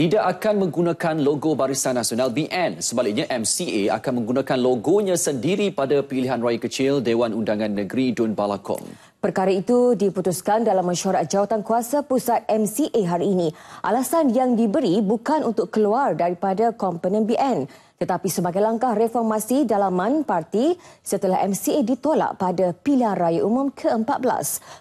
tidak akan menggunakan logo Barisan Nasional BN. Sebaliknya, MCA akan menggunakan logonya sendiri pada pilihan raya kecil Dewan Undangan Negeri Dun Balakong. Perkara itu diputuskan dalam mesyuarat jawatan kuasa pusat MCA hari ini. Alasan yang diberi bukan untuk keluar daripada komponen BN tetapi sebagai langkah reformasi dalaman parti setelah MCA ditolak pada pilihan raya umum ke-14.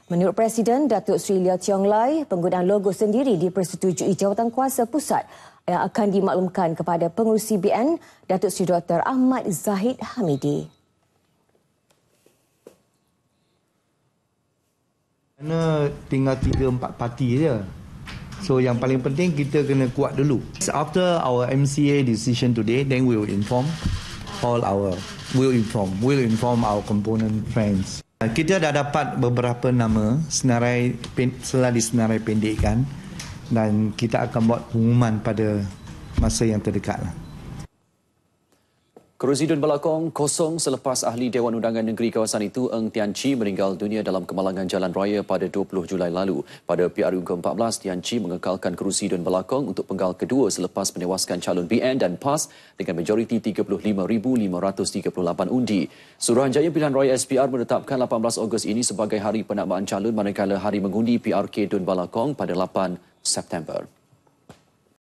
Menurut Presiden Datuk Sri Lia Tiong Lai, penggunaan logo sendiri dipersetujui jawatan kuasa pusat yang akan dimaklumkan kepada pengurusi BN Datuk Sri Dr. Ahmad Zahid Hamidi. Kerana tinggal tiga empat parti saja, So yang paling penting kita kena kuat dulu. So after our MCA decision today, then we will inform all our, will inform, will inform our component friends. Kita dah dapat beberapa nama senarai setelah disenarai pendekkan dan kita akan buat pengumuman pada masa yang terdekat. Lah. Dun Belakong kosong selepas ahli Dewan Undangan Negeri kawasan itu Eng Tian Chi meninggal dunia dalam kemalangan jalan raya pada 20 Julai lalu. Pada PRU ke-14, Tian Chi mengekalkan Dun Belakong untuk penggal kedua selepas menewaskan calon BN dan PAS dengan majoriti 35,538 undi. Suruhanjaya Pilihan Raya SPR menetapkan 18 Ogos ini sebagai hari penamaan calon manakala hari mengundi PRK Dun Belakong pada 8 September.